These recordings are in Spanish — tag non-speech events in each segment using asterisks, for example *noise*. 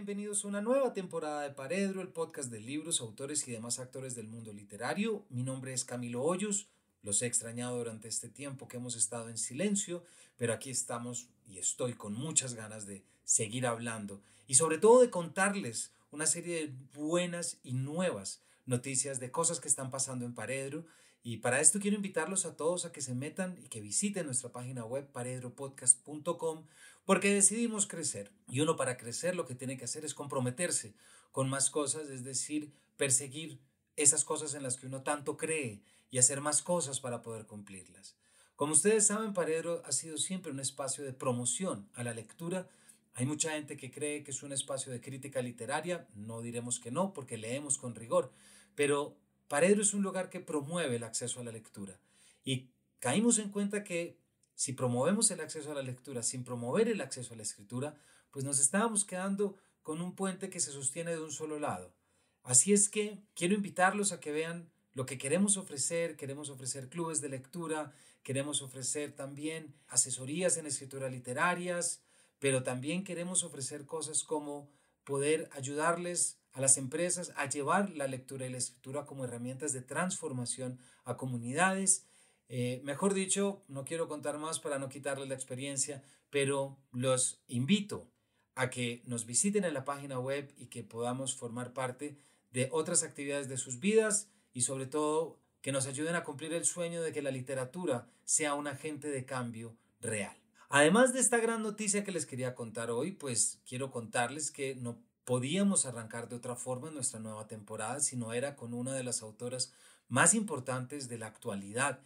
bienvenidos a una nueva temporada de Paredro, el podcast de libros, autores y demás actores del mundo literario. Mi nombre es Camilo Hoyos, los he extrañado durante este tiempo que hemos estado en silencio, pero aquí estamos y estoy con muchas ganas de seguir hablando y sobre todo de contarles una serie de buenas y nuevas noticias de cosas que están pasando en Paredro. Y para esto quiero invitarlos a todos a que se metan y que visiten nuestra página web paredropodcast.com porque decidimos crecer. Y uno para crecer lo que tiene que hacer es comprometerse con más cosas, es decir, perseguir esas cosas en las que uno tanto cree y hacer más cosas para poder cumplirlas. Como ustedes saben, Paredro ha sido siempre un espacio de promoción a la lectura. Hay mucha gente que cree que es un espacio de crítica literaria, no diremos que no, porque leemos con rigor, pero Paredro es un lugar que promueve el acceso a la lectura. Y caímos en cuenta que si promovemos el acceso a la lectura sin promover el acceso a la escritura, pues nos estábamos quedando con un puente que se sostiene de un solo lado. Así es que quiero invitarlos a que vean lo que queremos ofrecer. Queremos ofrecer clubes de lectura, queremos ofrecer también asesorías en escritura literarias, pero también queremos ofrecer cosas como poder ayudarles a las empresas a llevar la lectura y la escritura como herramientas de transformación a comunidades eh, mejor dicho, no quiero contar más para no quitarles la experiencia, pero los invito a que nos visiten en la página web y que podamos formar parte de otras actividades de sus vidas y sobre todo que nos ayuden a cumplir el sueño de que la literatura sea un agente de cambio real. Además de esta gran noticia que les quería contar hoy, pues quiero contarles que no podíamos arrancar de otra forma nuestra nueva temporada si no era con una de las autoras más importantes de la actualidad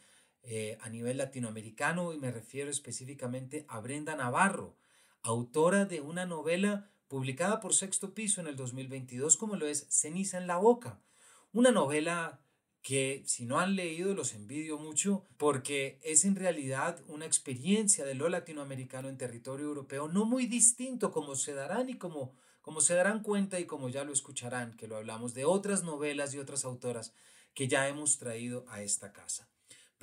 eh, a nivel latinoamericano y me refiero específicamente a Brenda Navarro, autora de una novela publicada por Sexto Piso en el 2022 como lo es Ceniza en la Boca, una novela que si no han leído los envidio mucho porque es en realidad una experiencia de lo latinoamericano en territorio europeo no muy distinto como se darán y como, como se darán cuenta y como ya lo escucharán que lo hablamos de otras novelas y otras autoras que ya hemos traído a esta casa.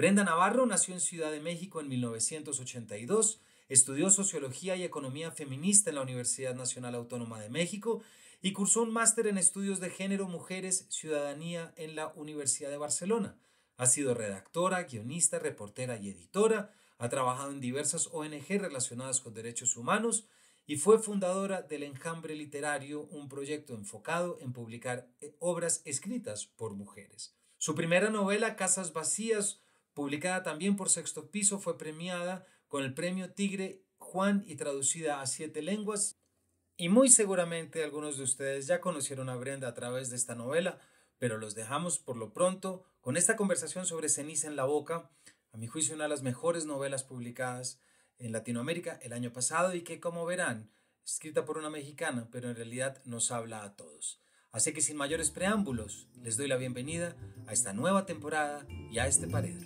Brenda Navarro nació en Ciudad de México en 1982, estudió Sociología y Economía Feminista en la Universidad Nacional Autónoma de México y cursó un máster en Estudios de Género, Mujeres, Ciudadanía en la Universidad de Barcelona. Ha sido redactora, guionista, reportera y editora, ha trabajado en diversas ONG relacionadas con derechos humanos y fue fundadora del Enjambre Literario, un proyecto enfocado en publicar eh, obras escritas por mujeres. Su primera novela, Casas Vacías, Publicada también por Sexto Piso, fue premiada con el premio Tigre Juan y traducida a siete lenguas. Y muy seguramente algunos de ustedes ya conocieron a Brenda a través de esta novela, pero los dejamos por lo pronto con esta conversación sobre Ceniza en la Boca, a mi juicio una de las mejores novelas publicadas en Latinoamérica el año pasado y que, como verán, escrita por una mexicana, pero en realidad nos habla a todos. Así que sin mayores preámbulos, les doy la bienvenida a esta nueva temporada y a este paredro.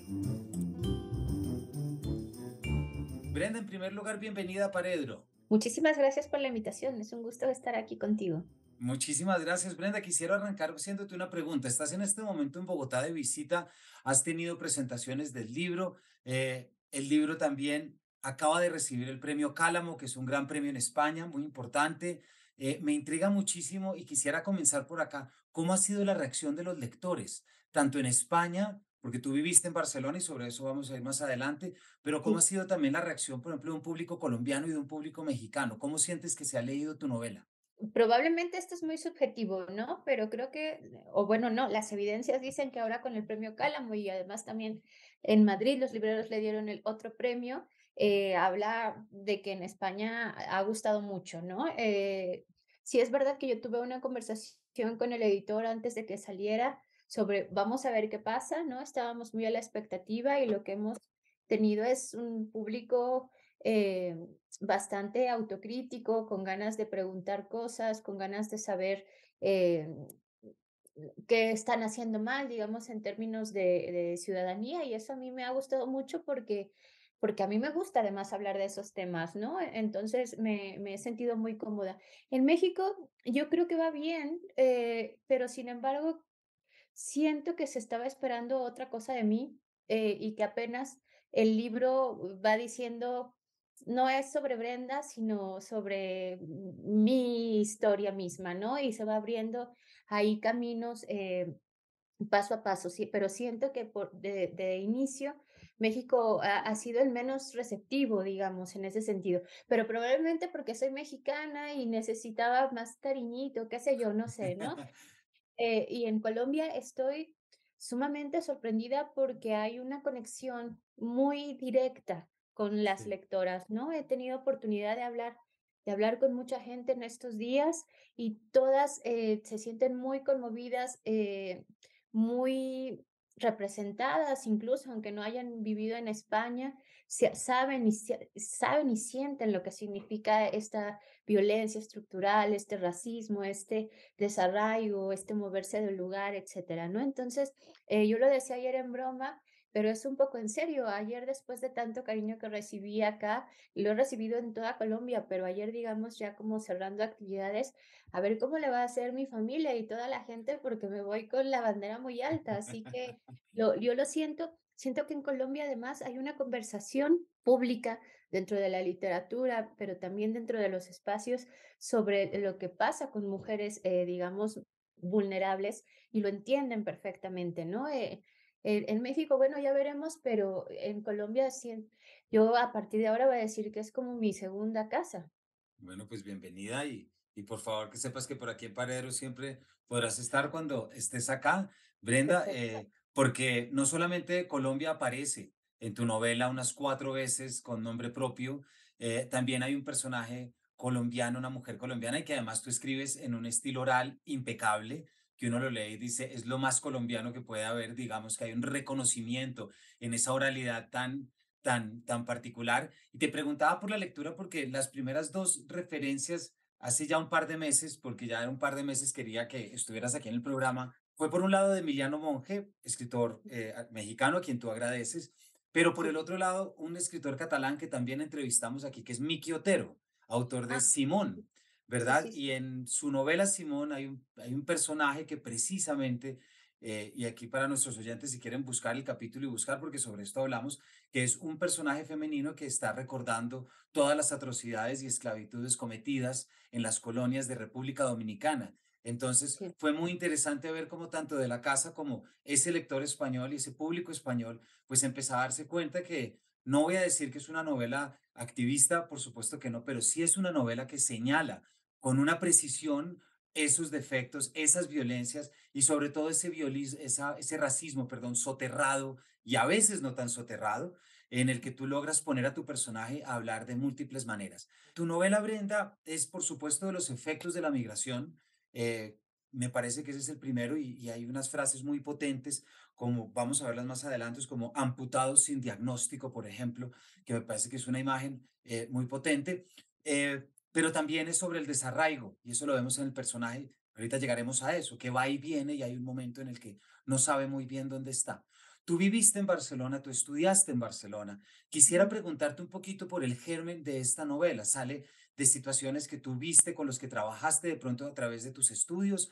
Brenda, en primer lugar, bienvenida a Paredro. Muchísimas gracias por la invitación, es un gusto estar aquí contigo. Muchísimas gracias, Brenda. Quisiera arrancar haciéndote una pregunta. Estás en este momento en Bogotá de visita, has tenido presentaciones del libro. Eh, el libro también acaba de recibir el premio Cálamo, que es un gran premio en España, muy importante. Eh, me intriga muchísimo y quisiera comenzar por acá. ¿Cómo ha sido la reacción de los lectores, tanto en España, porque tú viviste en Barcelona y sobre eso vamos a ir más adelante, pero cómo ha sido también la reacción, por ejemplo, de un público colombiano y de un público mexicano? ¿Cómo sientes que se ha leído tu novela? Probablemente esto es muy subjetivo, ¿no? Pero creo que, eh, o bueno, no, las evidencias dicen que ahora con el premio Cálamo y además también en Madrid los libreros le dieron el otro premio, eh, habla de que en España ha gustado mucho, ¿no? Eh, sí es verdad que yo tuve una conversación con el editor antes de que saliera sobre vamos a ver qué pasa, ¿no? Estábamos muy a la expectativa y lo que hemos tenido es un público eh, bastante autocrítico, con ganas de preguntar cosas, con ganas de saber qué están haciendo mal, digamos, en términos de, ciudadanía. Y eso a mí me ha gustado mucho porque porque a mí me gusta además hablar de esos temas, ¿no? E-, entonces me, he sentido muy cómoda. En México yo creo que va bien, eh, pero sin embargo siento que se estaba esperando otra cosa de mí eh, y que apenas el libro va diciendo no es sobre Brenda, sino sobre mi historia misma, ¿no? Y se va abriendo ahí caminos eh, paso a paso, sí, pero siento que por, de, inicio México ha, sido el menos receptivo, digamos, en ese sentido, pero probablemente porque soy mexicana y necesitaba más cariñito, qué sé yo, no sé, ¿no? Eh, y en Colombia estoy sumamente sorprendida porque hay una conexión muy directa con las lectoras, ¿no? He tenido oportunidad de hablar de hablar con mucha gente en estos días y todas eh, se sienten muy conmovidas, eh, muy representadas, incluso aunque no hayan vivido en España, saben y, saben y sienten lo que significa esta violencia estructural, este racismo, este desarraigo, este moverse del lugar, etcétera, ¿no? Entonces, eh, yo lo decía ayer en broma, pero es un poco en serio. Ayer, después de tanto cariño que recibí acá, lo he recibido en toda Colombia, pero ayer, digamos, ya como cerrando actividades, a ver cómo le va a hacer mi familia y toda la gente, porque me voy con la bandera muy alta. Así que yo lo siento. Siento que en Colombia además hay una conversación pública dentro de la literatura, pero también dentro de los espacios sobre lo que pasa con mujeres, eh, digamos, vulnerables y lo entienden perfectamente, ¿no? Eh, en, México, bueno, ya veremos, pero en Colombia sí, yo a partir de ahora voy a decir que es como mi segunda casa. Bueno, pues bienvenida y, por favor que sepas que por aquí en Paredero siempre podrás estar cuando estés acá, Brenda, eh, porque no solamente Colombia aparece en tu novela unas cuatro veces con nombre propio, eh, también hay un personaje colombiano, una mujer colombiana, y que además tú escribes en un estilo oral impecable, que uno lo lee y dice, es lo más colombiano que puede haber, digamos que hay un reconocimiento en esa oralidad tan, tan, tan particular. Y te preguntaba por la lectura porque las primeras dos referencias hace ya un par de meses, porque ya era un par de meses quería que estuvieras aquí en el programa, fue por un lado de Emiliano Monge, escritor eh, mexicano a quien tú agradeces, pero por el otro lado un escritor catalán que también entrevistamos aquí, que es Miki Otero, autor de ah. Simón, ¿verdad? Y en su novela Simón hay un, hay un personaje que precisamente, eh, y aquí para nuestros oyentes si quieren buscar el capítulo y buscar, porque sobre esto hablamos, que es un personaje femenino que está recordando todas las atrocidades y esclavitudes cometidas en las colonias de República Dominicana. Entonces fue muy interesante ver cómo tanto de la casa como ese lector español y ese público español, pues empezaba a darse cuenta que no voy a decir que es una novela activista, por supuesto que no, pero sí es una novela que señala con una precisión esos defectos, esas violencias y sobre todo ese, ese racismo, perdón, soterrado y a veces no tan soterrado, en el que tú logras poner a tu personaje a hablar de múltiples maneras. Tu novela, Brenda, es por supuesto de los efectos de la migración. Eh, me parece que ese es el primero y, hay unas frases muy potentes, como vamos a verlas más adelante, como amputados sin diagnóstico, por ejemplo, que me parece que es una imagen eh, muy potente. Eh, pero también es sobre el desarraigo, y eso lo vemos en el personaje, ahorita llegaremos a eso, que va y viene y hay un momento en el que no sabe muy bien dónde está. Tú viviste en Barcelona, tú estudiaste en Barcelona. Quisiera preguntarte un poquito por el germen de esta novela. Sale de situaciones que tú viste, con los que trabajaste de pronto a través de tus estudios,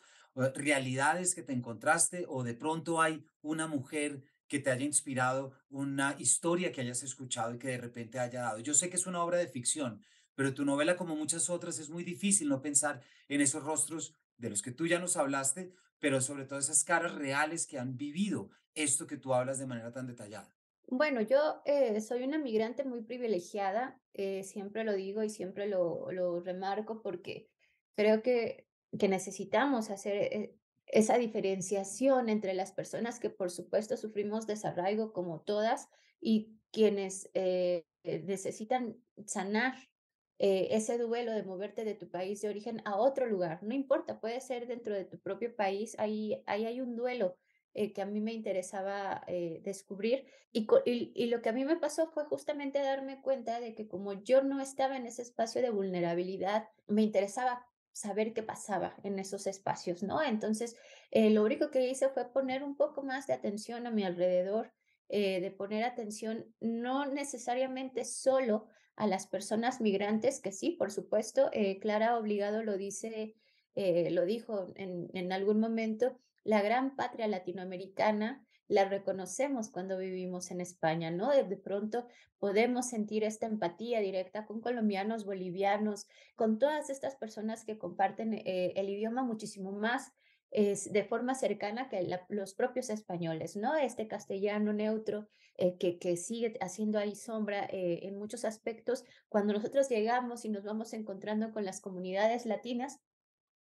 realidades que te encontraste o de pronto hay una mujer que te haya inspirado, una historia que hayas escuchado y que de repente haya dado. Yo sé que es una obra de ficción, pero tu novela, como muchas otras, es muy difícil no pensar en esos rostros de los que tú ya nos hablaste, pero sobre todo esas caras reales que han vivido esto que tú hablas de manera tan detallada. Bueno, yo eh, soy una migrante muy privilegiada, eh, siempre lo digo y siempre lo, lo remarco porque creo que, que necesitamos hacer eh, esa diferenciación entre las personas que por supuesto sufrimos desarraigo como todas y quienes necesitan sanar eh, ese duelo de moverte de tu país de origen a otro lugar. No importa, puede ser dentro de tu propio país, ahí, ahí hay un duelo eh, que a mí me interesaba eh, descubrir. Y, y, y, lo que a mí me pasó fue justamente darme cuenta de que como yo no estaba en ese espacio de vulnerabilidad, me interesaba saber qué pasaba en esos espacios, ¿no? Entonces, lo único que hice fue poner un poco más de atención a mi alrededor, de poner atención no necesariamente solo a las personas migrantes, que sí, por supuesto, eh, Clara Obligado lo dice, eh, lo dijo en, algún momento, la gran patria latinoamericana la reconocemos cuando vivimos en España, ¿no? De, pronto podemos sentir esta empatía directa con colombianos, bolivianos, con todas estas personas que comparten eh, el idioma muchísimo más es de forma cercana que los propios españoles, ¿no? Este castellano neutro eh, que, que sigue haciendo ahí sombra eh, en muchos aspectos. Cuando nosotros llegamos y nos vamos encontrando con las comunidades latinas,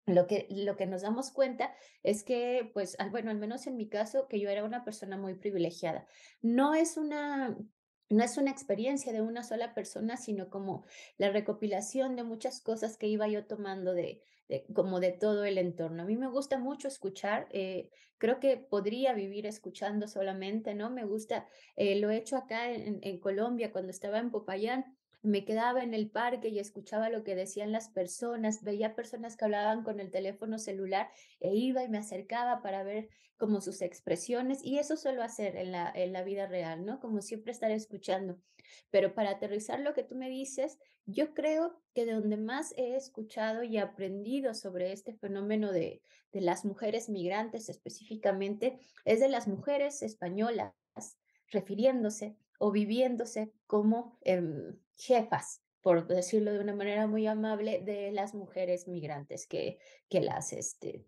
lo que, lo que nos damos cuenta es que, pues, bueno, al menos en mi caso, que yo era una persona muy privilegiada. No es una no es una experiencia de una sola persona, sino como la recopilación de muchas cosas que iba yo tomando de, como de todo el entorno. A mí me gusta mucho escuchar, eh, creo que podría vivir escuchando solamente, ¿no? Me gusta, eh, lo he hecho acá en Colombia cuando estaba en Popayán, me quedaba en el parque y escuchaba lo que decían las personas, veía personas que hablaban con el teléfono celular e iba y me acercaba para ver como sus expresiones y eso suelo hacer en la, en la vida real, ¿no? Como siempre estar escuchando. Pero para aterrizar lo que tú me dices, yo creo que de donde más he escuchado y aprendido sobre este fenómeno de, de las mujeres migrantes específicamente es de las mujeres españolas refiriéndose o viviéndose como em, jefas, por decirlo de una manera muy amable, de las mujeres migrantes que, que las... Este,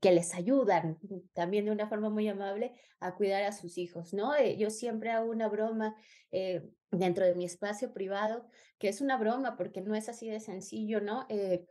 que les ayudan mm, también de una forma muy amable a cuidar a sus hijos, ¿no? Eh, yo siempre hago una broma eh, dentro de mi espacio privado, que es una broma porque no es así de sencillo, ¿no? Eh,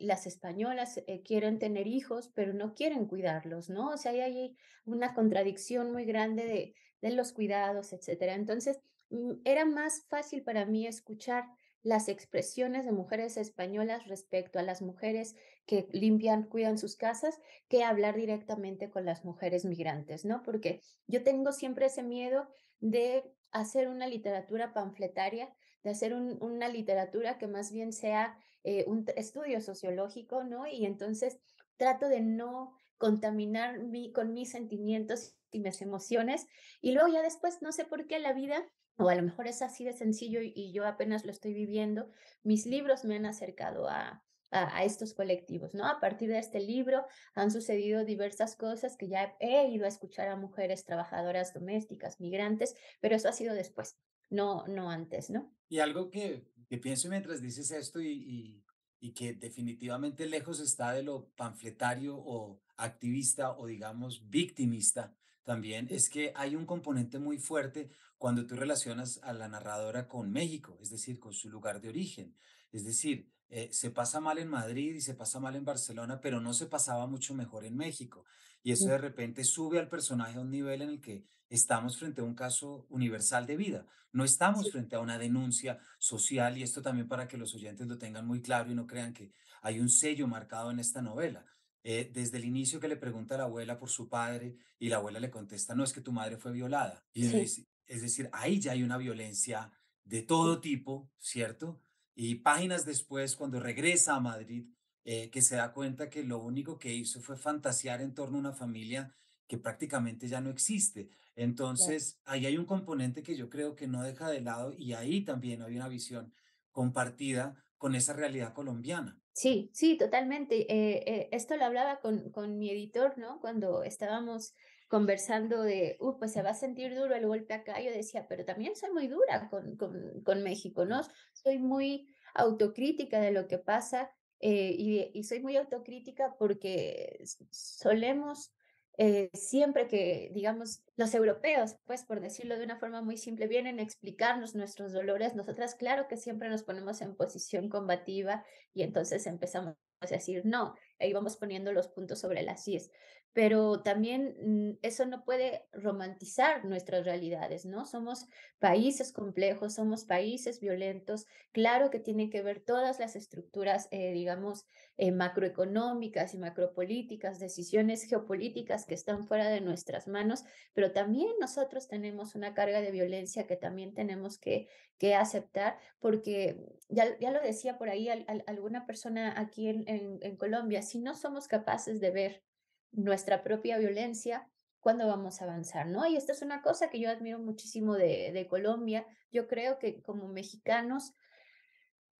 las españolas quieren tener hijos, pero no quieren cuidarlos, ¿no? O sea, hay una contradicción muy grande de, de los cuidados, etcétera. Entonces, mm, era más fácil para mí escuchar las expresiones de mujeres españolas respecto a las mujeres que limpian, cuidan sus casas, que hablar directamente con las mujeres migrantes, ¿no? Porque yo tengo siempre ese miedo de hacer una literatura panfletaria, de hacer una literatura que más bien sea eh, un estudio sociológico, ¿no? Y entonces trato de no contaminar con mis sentimientos y mis emociones. Y luego ya después, no sé por qué la vida, o a lo mejor es así de sencillo y, yo apenas lo estoy viviendo, mis libros me han acercado a, a, estos colectivos, ¿no? A partir de este libro han sucedido diversas cosas que ya he ido a escuchar a mujeres trabajadoras domésticas, migrantes, pero eso ha sido después, no, no antes, ¿no? Y algo que, pienso mientras dices esto y, y, y, que definitivamente lejos está de lo panfletario o activista o digamos victimista, también es que hay un componente muy fuerte cuando tú relacionas a la narradora con México, es decir, con su lugar de origen. Es decir, eh, se pasa mal en Madrid y se pasa mal en Barcelona, pero no se pasaba mucho mejor en México. Y eso de repente sube al personaje a un nivel en el que estamos frente a un caso universal de vida. No estamos frente a una denuncia social y esto también para que los oyentes lo tengan muy claro y no crean que hay un sello marcado en esta novela. Eh, desde el inicio que le pregunta a la abuela por su padre y la abuela le contesta, no es que tu madre fue violada. es, decir, ahí ya hay una violencia de todo tipo, ¿cierto? Y páginas después, cuando regresa a Madrid, eh, que se da cuenta que lo único que hizo fue fantasear en torno a una familia que prácticamente ya no existe. Entonces, ahí hay un componente que yo creo que no deja de lado y ahí también hay una visión compartida con esa realidad colombiana. Sí, sí, totalmente. Eh, eh, esto lo hablaba con, con, mi editor, ¿no? Cuando estábamos conversando de, uh, pues se va a sentir duro el golpe acá, yo decía, pero también soy muy dura con, con, México, ¿no? Soy muy autocrítica de lo que pasa eh, y, y soy muy autocrítica porque solemos eh, siempre que, digamos, los europeos, pues por decirlo de una forma muy simple, vienen a explicarnos nuestros dolores, nosotras claro que siempre nos ponemos en posición combativa y entonces empezamos a decir, no, ahí vamos poniendo los puntos sobre las es Pero también mm, eso no puede romantizar nuestras realidades, ¿no? Somos países complejos, somos países violentos. Claro que tienen que ver todas las estructuras, eh, digamos, eh, macroeconómicas y macropolíticas, decisiones geopolíticas que están fuera de nuestras manos, pero también nosotros tenemos una carga de violencia que también tenemos que, que aceptar, porque ya, ya lo decía por ahí alguna persona aquí en, en, en Colombia, si no somos capaces de ver nuestra propia violencia, ¿cuándo vamos a avanzar? ¿no? Y esta es una cosa que yo admiro muchísimo de, Colombia. Yo creo que como mexicanos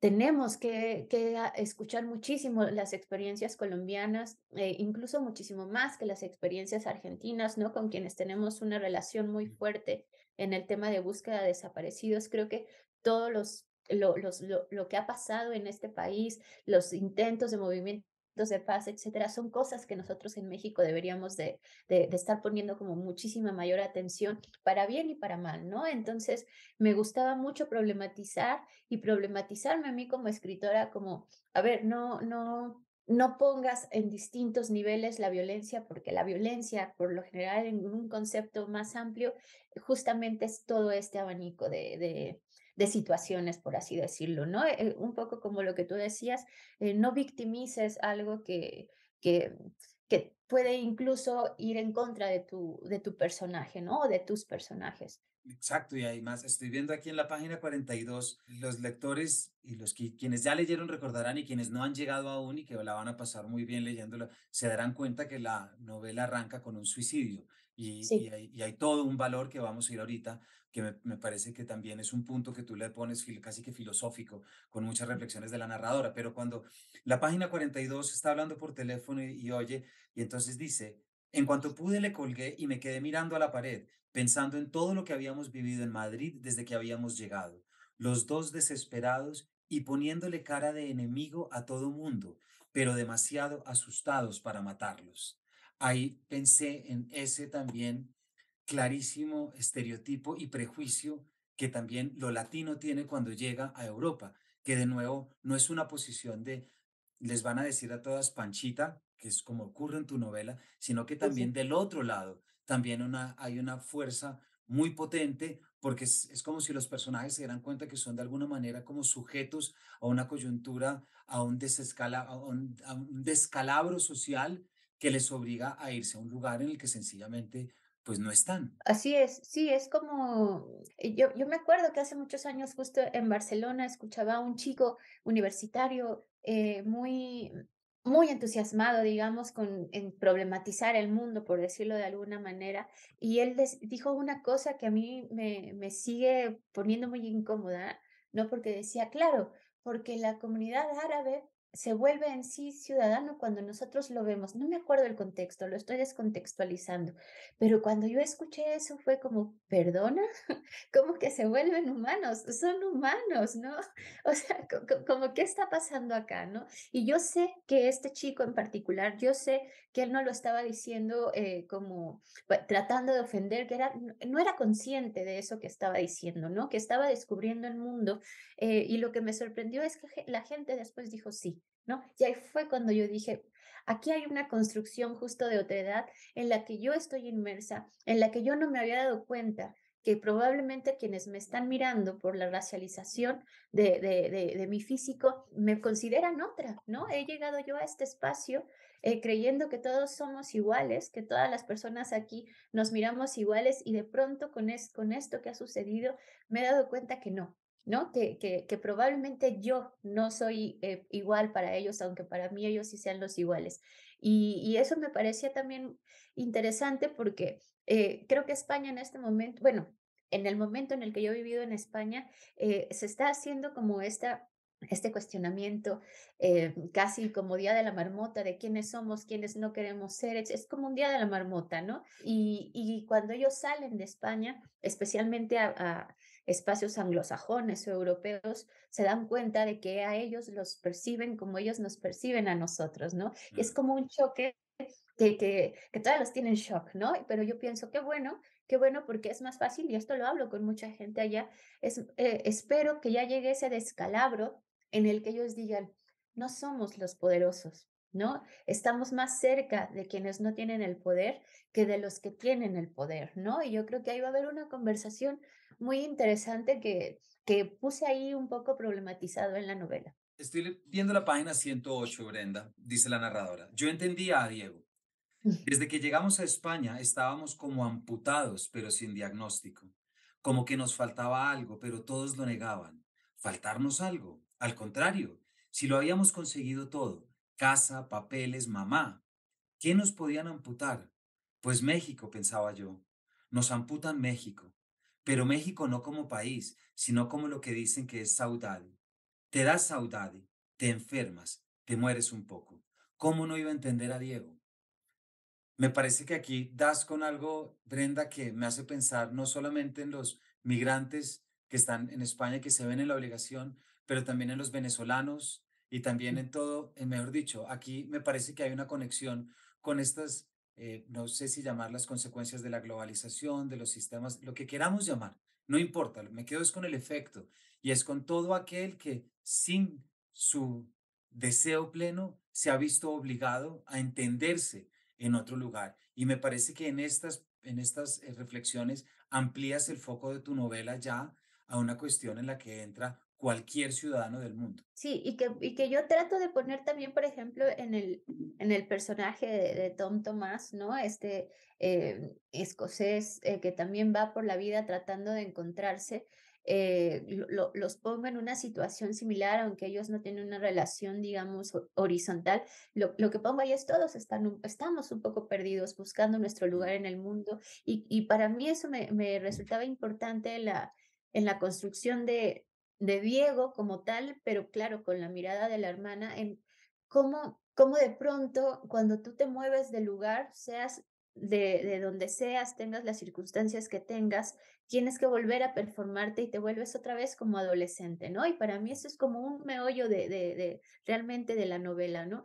tenemos que, escuchar muchísimo las experiencias colombianas, eh, incluso muchísimo más que las experiencias argentinas, ¿no? Con quienes tenemos una relación muy fuerte en el tema de búsqueda de desaparecidos. Creo que todos los, lo que ha pasado en este país, los intentos de movimiento de paz, etcétera, son cosas que nosotros en México deberíamos de, estar poniendo como muchísima mayor atención para bien y para mal, ¿no? Entonces, me gustaba mucho problematizar y problematizarme a mí como escritora, como, a ver, no, no, no pongas en distintos niveles la violencia, porque la violencia, por lo general, en un concepto más amplio, justamente es todo este abanico de, de de situaciones, por así decirlo, ¿no? Eh, eh, un poco como lo que tú decías, eh, no victimices algo que, que, que puede incluso ir en contra de tu, de tu personaje, ¿no? O de tus personajes. Exacto, y además estoy viendo aquí en la página 42, los lectores y los que, quienes ya leyeron recordarán y quienes no han llegado aún y que la van a pasar muy bien leyéndola, se darán cuenta que la novela arranca con un suicidio y, hay, y hay todo un valor que vamos a ir ahorita que me, parece que también es un punto que tú le pones casi que filosófico, con muchas reflexiones de la narradora, pero cuando la página 42 está hablando por teléfono y, y oye, y entonces dice, en cuanto pude le colgué y me quedé mirando a la pared, pensando en todo lo que habíamos vivido en Madrid desde que habíamos llegado, los dos desesperados y poniéndole cara de enemigo a todo mundo, pero demasiado asustados para matarlos. Ahí pensé en ese también clarísimo estereotipo y prejuicio que también lo latino tiene cuando llega a Europa, que de nuevo no es una posición de les van a decir a todas panchita, que es como ocurre en tu novela, sino que también del otro lado, también una, hay una fuerza muy potente porque es, como si los personajes se dieran cuenta que son de alguna manera como sujetos a una coyuntura, a un, a un descalabro social que les obliga a irse a un lugar en el que sencillamente pues no están. Así es, sí, es como, eh, yo, yo me acuerdo que hace muchos años justo en Barcelona escuchaba a un chico universitario eh, muy, muy entusiasmado, digamos, con, en problematizar el mundo, por decirlo de alguna manera, y él les dijo una cosa que a mí me, me sigue poniendo muy incómoda, ¿no? Porque decía, claro, porque la comunidad árabe se vuelve en sí ciudadano cuando nosotros lo vemos. No me acuerdo el contexto, lo estoy descontextualizando, pero cuando yo escuché eso fue como, perdona, *laughs* como que se vuelven humanos, son humanos, ¿no? *laughs* O sea, como qué está pasando acá, ¿no? Y yo sé que este chico en particular, yo sé que él no lo estaba diciendo eh, como pues, tratando de ofender, que era, no era consciente de eso que estaba diciendo, ¿no? Que estaba descubriendo el mundo eh, y lo que me sorprendió es que la gente después dijo, sí, y ahí fue cuando yo dije, aquí hay una construcción justo de otra edad en la que yo estoy inmersa, en la que yo no me había dado cuenta que probablemente quienes me están mirando por la racialización de, de, mi físico me consideran otra, ¿no? He llegado yo a este espacio eh, creyendo que todos somos iguales, que todas las personas aquí nos miramos iguales y de pronto con esto que ha sucedido me he dado cuenta que no, ¿no? Que, que, probablemente yo no soy eh, igual para ellos, aunque para mí ellos sí sean los iguales. Y, eso me parecía también interesante porque eh, creo que España en este momento, bueno, en el momento en el que yo he vivido en España, eh, se está haciendo como esta este cuestionamiento casi como día de la marmota de quiénes somos, quiénes no queremos ser, es, como un día de la marmota, ¿no? Y, cuando ellos salen de España, especialmente a, espacios anglosajones o europeos se dan cuenta de que a ellos los perciben como ellos nos perciben a nosotros, ¿no? Y es como un choque que, que, que todos los tienen shock, ¿no? Pero yo pienso que bueno, qué bueno porque es más fácil y esto lo hablo con mucha gente allá, es, eh, espero que ya llegue ese descalabro en el que ellos digan, no somos los poderosos, ¿no? Estamos más cerca de quienes no tienen el poder que de los que tienen el poder, ¿no? Y yo creo que ahí va a haber una conversación muy interesante que, que puse ahí un poco problematizado en la novela. Estoy viendo la página 108, Brenda, dice la narradora. Yo entendía a Diego. *laughs* Desde que llegamos a España estábamos como amputados, pero sin diagnóstico. Como que nos faltaba algo, pero todos lo negaban. Faltarnos algo. Al contrario, si lo habíamos conseguido todo, casa, papeles, mamá. ¿Qué nos podían amputar? Pues México, pensaba yo. Nos amputan México, pero México no como país, sino como lo que dicen que es saudade. Te das saudade, te enfermas, te mueres un poco. ¿Cómo no iba a entender a Diego? Me parece que aquí das con algo, Brenda, que me hace pensar no solamente en los migrantes que están en España, y que se ven en la obligación, pero también en los venezolanos, y también en todo, en eh, mejor dicho, aquí me parece que hay una conexión con estas, eh, no sé si llamar las consecuencias de la globalización, de los sistemas, lo que queramos llamar, no importa, me quedo es con el efecto y es con todo aquel que sin su deseo pleno se ha visto obligado a entenderse en otro lugar. Y me parece que en estas, en estas eh, reflexiones amplías el foco de tu novela ya a una cuestión en la que entra cualquier ciudadano del mundo. Sí, y que, y que yo trato de poner también, por ejemplo, en el, en el personaje de, Tom Thomas ¿no? Este eh, escocés eh, que también va por la vida tratando de encontrarse, eh, los pongo en una situación similar, aunque ellos no tienen una relación, digamos, horizontal. Lo, que pongo ahí es todos están, estamos un poco perdidos buscando nuestro lugar en el mundo y, y para mí eso me, resultaba importante la, en la construcción de, de Diego como tal, pero claro, con la mirada de la hermana, en cómo, cómo de pronto cuando tú te mueves de lugar, seas de, de donde seas, tengas las circunstancias que tengas, tienes que volver a performarte y te vuelves otra vez como adolescente, ¿no? Y para mí eso es como un meollo de, de, realmente de la novela, ¿no?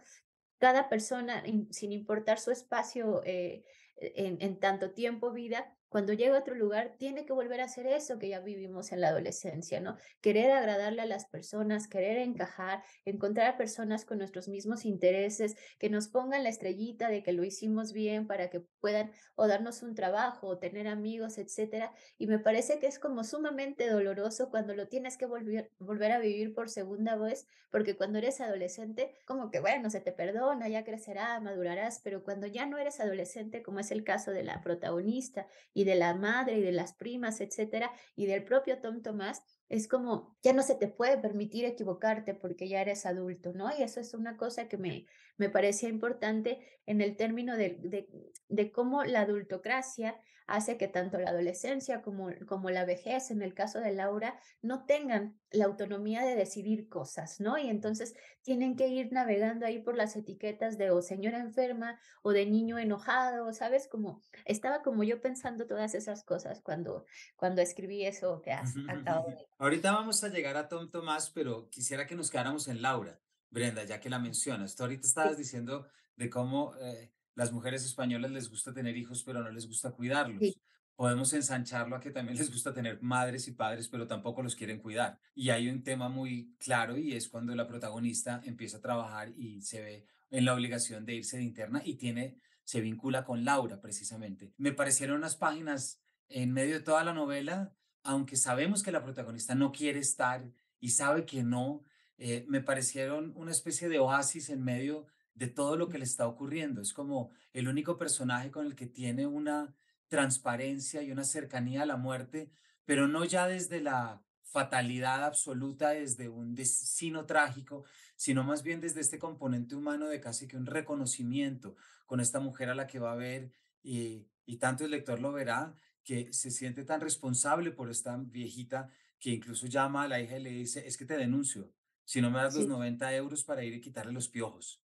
Cada persona, sin importar su espacio eh, en, en tanto tiempo vida, cuando llega a otro lugar, tiene que volver a hacer eso que ya vivimos en la adolescencia, ¿no? Querer agradarle a las personas, querer encajar, encontrar personas con nuestros mismos intereses, que nos pongan la estrellita de que lo hicimos bien para que puedan o darnos un trabajo o tener amigos, etcétera. Y me parece que es como sumamente doloroso cuando lo tienes que volver, a vivir por segunda vez, porque cuando eres adolescente, como que bueno, se te perdona, ya crecerá, madurarás, pero cuando ya no eres adolescente, como es el caso de la protagonista y de la madre y de las primas, etcétera, y del propio Tom Tomás, es como ya no se te puede permitir equivocarte porque ya eres adulto, ¿no? Y eso es una cosa que me, me parecía importante en el término de, de, de cómo la adultocracia hace que tanto la adolescencia como, como la vejez, en el caso de Laura, no tengan la autonomía de decidir cosas, ¿no? Y entonces tienen que ir navegando ahí por las etiquetas de o señora enferma o de niño enojado, ¿sabes? Como estaba como yo pensando todas esas cosas cuando, cuando escribí eso que has cantado. Ahorita vamos a llegar a Tom Tomás, pero quisiera que nos quedáramos en Laura. Brenda, ya que la mencionas, tú ahorita estabas diciendo de cómo eh, las mujeres españolas les gusta tener hijos, pero no les gusta cuidarlos. Podemos ensancharlo a que también les gusta tener madres y padres, pero tampoco los quieren cuidar. Y hay un tema muy claro y es cuando la protagonista empieza a trabajar y se ve en la obligación de irse de interna y tiene se vincula con Laura precisamente. Me parecieron unas páginas en medio de toda la novela, aunque sabemos que la protagonista no quiere estar y sabe que no, eh, me parecieron una especie de oasis en medio de todo lo que le está ocurriendo. Es como el único personaje con el que tiene una transparencia y una cercanía a la muerte, pero no ya desde la fatalidad absoluta, desde un destino trágico, sino más bien desde este componente humano de casi que un reconocimiento con esta mujer a la que va a ver y, tanto el lector lo verá que se siente tan responsable por esta viejita que incluso llama a la hija y le dice, es que te denuncio, si no me das los 90 euros para ir y quitarle los piojos.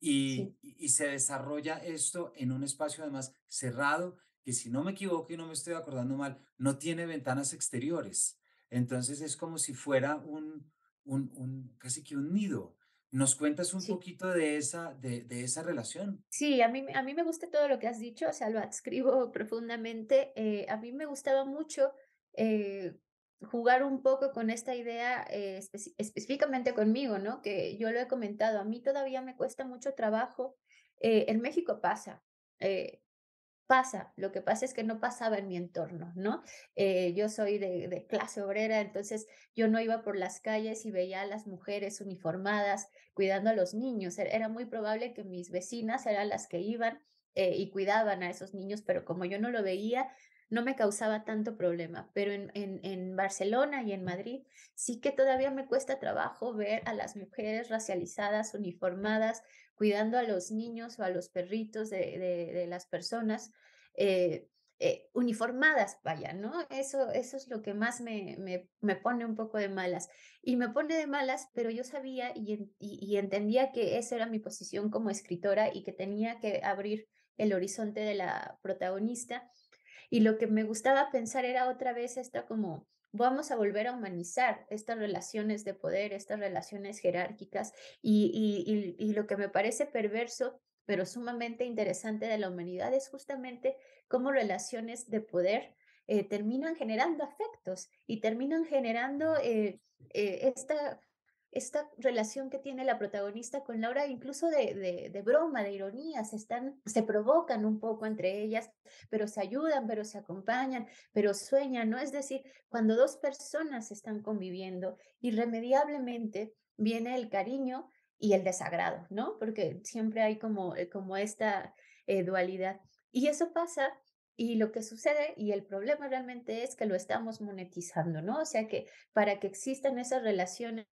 Y, se desarrolla esto en un espacio además cerrado, que si no me equivoco y no me estoy acordando mal, no tiene ventanas exteriores. Entonces es como si fuera un, un, un casi que un nido. ¿Nos cuentas un poquito de esa, de, esa relación? Sí, a mí, a mí me gusta todo lo que has dicho, o sea, lo adscribo *laughs* profundamente. Eh, a mí me gustaba mucho eh, jugar un poco con esta idea eh, específicamente conmigo, ¿no? Que yo lo he comentado, a mí todavía me cuesta mucho trabajo. Eh, en México pasa, eh, pasa, lo que pasa es que no pasaba en mi entorno, ¿no? yo soy de, clase obrera, entonces yo no iba por las calles y veía a las mujeres uniformadas cuidando a los niños. E-, era muy probable que mis vecinas eran las que iban y cuidaban a esos niños, pero como yo no lo veía, no me causaba tanto problema, pero en, en, Barcelona y en Madrid sí que todavía me cuesta trabajo ver a las mujeres racializadas, uniformadas, cuidando a los niños o a los perritos de, las personas. Eh, eh, uniformadas, vaya, ¿no? Eso, eso es lo que más me, me, pone un poco de malas. Y me pone de malas, pero yo sabía y, y, entendía que esa era mi posición como escritora y que tenía que abrir el horizonte de la protagonista y lo que me gustaba pensar era otra vez esta como vamos a volver a humanizar estas relaciones de poder, estas relaciones jerárquicas y, y, lo que me parece perverso pero sumamente interesante de la humanidad es justamente cómo relaciones de poder eh, terminan generando afectos y terminan generando eh, eh, esta esta relación que tiene la protagonista con Laura, incluso de, de, broma, de ironía, se, están, se provocan un poco entre ellas, pero se ayudan, pero se acompañan, pero sueñan, ¿no? Es decir, cuando dos personas están conviviendo, irremediablemente viene el cariño y el desagrado, ¿no? Porque siempre hay como, eh, como esta eh, dualidad. Y eso pasa y lo que sucede y el problema realmente es que lo estamos monetizando, ¿no? O sea que para que existan esas relaciones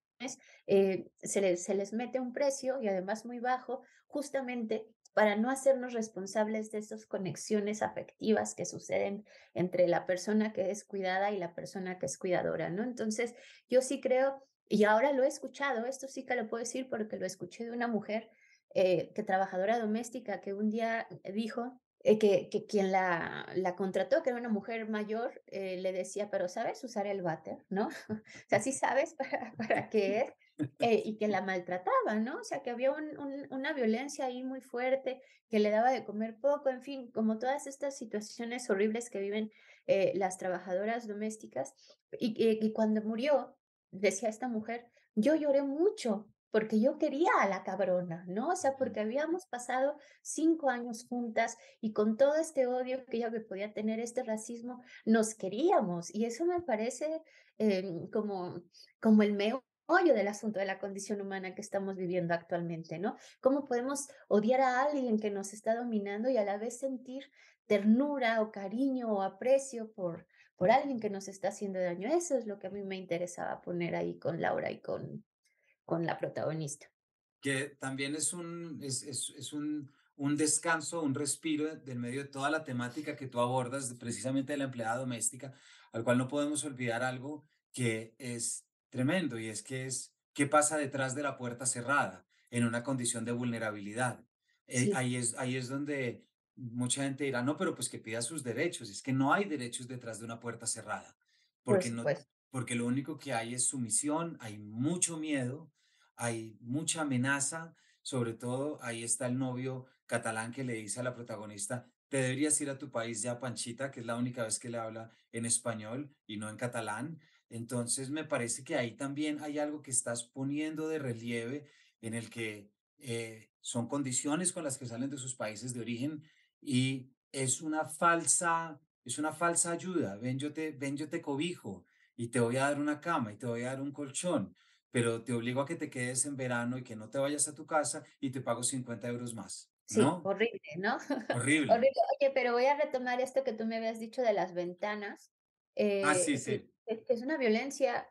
eh, se, les, se les mete un precio y además muy bajo, justamente para no hacernos responsables de esas conexiones afectivas que suceden entre la persona que es cuidada y la persona que es cuidadora, ¿no? Entonces, yo sí creo, y ahora lo he escuchado, esto sí que lo puedo decir porque lo escuché de una mujer eh, que trabajadora doméstica que un día dijo, eh, que, quien la, la, contrató, que era una mujer mayor, eh, le decía, pero ¿sabes usar el váter? ¿No? *laughs* o sea, sí sabes *laughs* para, para qué es. Eh, y que la maltrataba, ¿no? O sea, que había una violencia ahí muy fuerte, que le daba de comer poco, en fin, como todas estas situaciones horribles que viven las trabajadoras domésticas. Y, que cuando murió, decía esta mujer, yo lloré mucho porque yo quería a la cabrona, ¿no? O sea, porque habíamos pasado cinco años juntas y con todo este odio que ella podía tener, este racismo, nos queríamos. Y eso me parece em, como, como el meollo del asunto de la condición humana que estamos viviendo actualmente, ¿no? ¿Cómo podemos odiar a alguien que nos está dominando y a la vez sentir ternura o cariño o aprecio por, por alguien que nos está haciendo daño? Eso es lo que a mí me interesaba poner ahí con Laura y con, con la protagonista. Que también es un, es, es, es un, un descanso, un respiro del medio de toda la temática que tú abordas, precisamente de la empleada doméstica, al cual no podemos olvidar algo que es tremendo y es que es qué pasa detrás de la puerta cerrada en una condición de vulnerabilidad. Eh, ahí, es, ahí es donde mucha gente dirá, no, pero pues que pida sus derechos. Es que no hay derechos detrás de una puerta cerrada, porque, no, porque lo único que hay es sumisión, hay mucho miedo, hay mucha amenaza, sobre todo ahí está el novio catalán que le dice a la protagonista, te deberías ir a tu país ya, Panchita, que es la única vez que le habla en español y no en catalán. Entonces, me parece que ahí también hay algo que estás poniendo de relieve en el que eh, son condiciones con las que salen de sus países de origen y es una falsa, es una falsa ayuda. Ven, yo te, ven, yo te cobijo y te voy a dar una cama y te voy a dar un colchón pero te obligo a que te quedes en verano y que no te vayas a tu casa y te pago 50 euros más. Sí, ¿no? horrible, ¿no? *laughs* Horrible. Oye, pero voy a retomar esto que tú me habías dicho de las ventanas. ah, eh, sí, sí. Es, una violencia